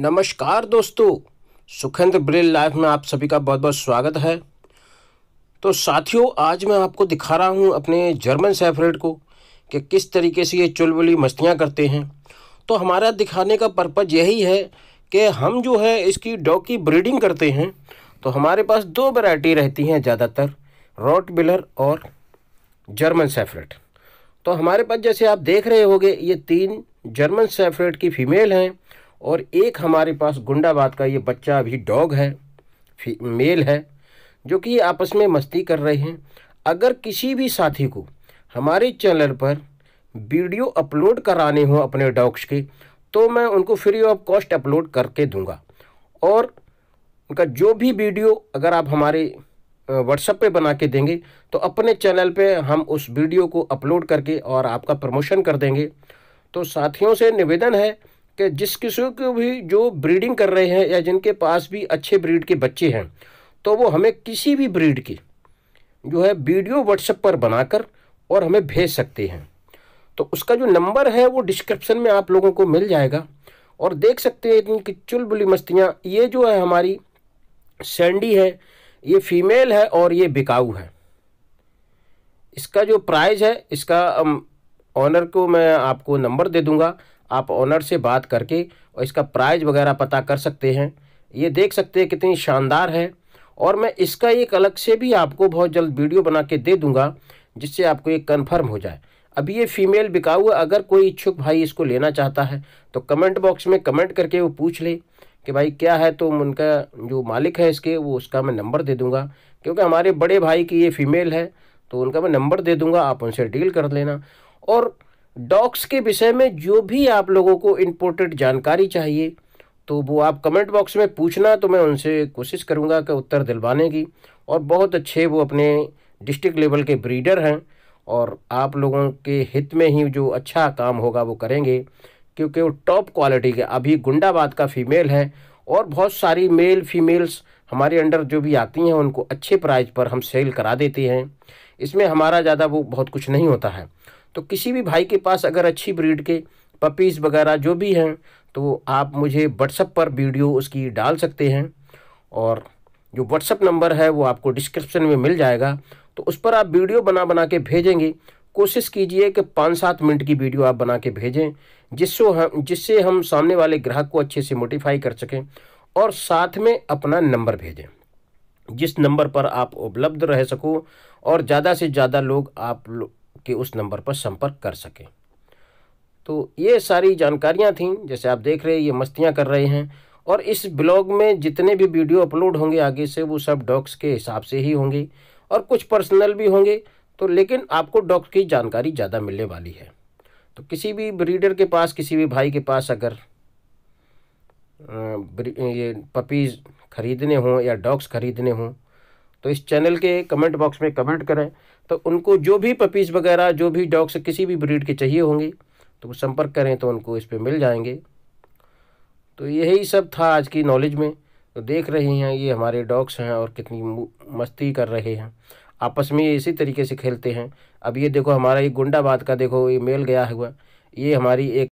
नमस्कार दोस्तों Sukhendra Braille life में आप सभी का बहुत बहुत स्वागत है तो साथियों आज मैं आपको दिखा रहा हूँ अपने जर्मन सेफरेट को कि किस तरीके से ये चुलबुली मस्तियाँ करते हैं तो हमारा दिखाने का पर्पज़ यही है कि हम जो है इसकी डॉग की ब्रीडिंग करते हैं तो हमारे पास दो वैरायटी रहती हैं ज़्यादातर रॉट बिलर और जर्मन सेफरेट तो हमारे पास जैसे आप देख रहे होगे ये तीन जर्मन सेफरेट की फ़ीमेल हैं और एक हमारे पास गुंडाबाद का ये बच्चा अभी डॉग है मेल है जो कि आपस में मस्ती कर रहे हैं अगर किसी भी साथी को हमारे चैनल पर वीडियो अपलोड कराने हो अपने डॉग्स के तो मैं उनको फ्री ऑफ कॉस्ट अपलोड करके दूंगा और उनका जो भी वीडियो अगर आप हमारे व्हाट्सएप पे बना के देंगे तो अपने चैनल पे हम उस वीडियो को अपलोड करके और आपका प्रमोशन कर देंगे तो साथियों से निवेदन है कि जिस किसी को भी जो ब्रीडिंग कर रहे हैं या जिनके पास भी अच्छे ब्रीड के बच्चे हैं तो वो हमें किसी भी ब्रीड की जो है वीडियो व्हाट्सएप पर बनाकर और हमें भेज सकते हैं तो उसका जो नंबर है वो डिस्क्रिप्शन में आप लोगों को मिल जाएगा और देख सकते हैं इनकी चुलबुली मस्तियाँ ये जो है हमारी सैंडी है ये फीमेल है और ये बिकाऊ है इसका जो प्राइस है इसका ऑनर को मैं आपको नंबर दे दूंगा आप ऑनर से बात करके और इसका प्राइज वगैरह पता कर सकते हैं ये देख सकते हैं कितनी शानदार है और मैं इसका एक अलग से भी आपको बहुत जल्द वीडियो बना के दे दूँगा जिससे आपको ये कन्फर्म हो जाए अभी ये फीमेल बिकाऊ है अगर कोई इच्छुक भाई इसको लेना चाहता है तो कमेंट बॉक्स में कमेंट करके वो पूछ ले कि भाई क्या है तो उनका जो मालिक है इसके वो उसका मैं नंबर दे दूंगा क्योंकि हमारे बड़े भाई की ये फीमेल है तो उनका मैं नंबर दे दूंगा आप उनसे डील कर लेना और डॉक्स के विषय में जो भी आप लोगों को इम्पोर्टेंट जानकारी चाहिए तो वो आप कमेंट बॉक्स में पूछना तो मैं उनसे कोशिश करूँगा कि उत्तर दिलवाने की और बहुत अच्छे वो अपने डिस्ट्रिक्ट लेवल के ब्रीडर हैं और आप लोगों के हित में ही जो अच्छा काम होगा वो करेंगे क्योंकि वो टॉप क्वालिटी के अभी गुंडाबाद का फीमेल है और बहुत सारी मेल फीमेल्स हमारे अंडर जो भी आती हैं उनको अच्छे प्राइस पर हम सेल करा देते हैं इसमें हमारा ज़्यादा वो बहुत कुछ नहीं होता है तो किसी भी भाई के पास अगर अच्छी ब्रीड के पपीज़ वगैरह जो भी हैं तो आप मुझे व्हाट्सअप पर वीडियो उसकी डाल सकते हैं और जो व्हाट्सअप नंबर है वो आपको डिस्क्रिप्शन में मिल जाएगा तो उस पर आप वीडियो बना बना के भेजेंगे कोशिश कीजिए कि पाँच सात मिनट की वीडियो आप बना के भेजें जिससे हम जिससे हम सामने वाले ग्राहक को अच्छे से मोटिफाई कर सकें और साथ में अपना नंबर भेजें जिस नंबर पर आप उपलब्ध रह सको और ज़्यादा से ज़्यादा लोग आप लो, कि उस नंबर पर संपर्क कर सकें तो ये सारी जानकारियाँ थीं जैसे आप देख रहे हैं ये मस्तियाँ कर रहे हैं और इस ब्लॉग में जितने भी वीडियो अपलोड होंगे आगे से वो सब डॉक्स के हिसाब से ही होंगे और कुछ पर्सनल भी होंगे तो लेकिन आपको डॉक्स की जानकारी ज़्यादा मिलने वाली है तो किसी भी ब्रीडर के पास किसी भी भाई के पास अगर ये पपीज़ खरीदने हों या डॉग्स खरीदने हों तो इस चैनल के कमेंट बॉक्स में कमेंट करें तो उनको जो भी पपीज़ वगैरह जो भी डॉग्स किसी भी ब्रीड के चाहिए होंगे तो वो संपर्क करें तो उनको इस पर मिल जाएंगे तो यही सब था आज की नॉलेज में तो देख रहे हैं ये हमारे डॉग्स हैं और कितनी मस्ती कर रहे हैं आपस में ये इसी तरीके से खेलते हैं अब ये देखो हमारा ये गुंडाबाद का देखो ये मेल गया हुआ ये हमारी एक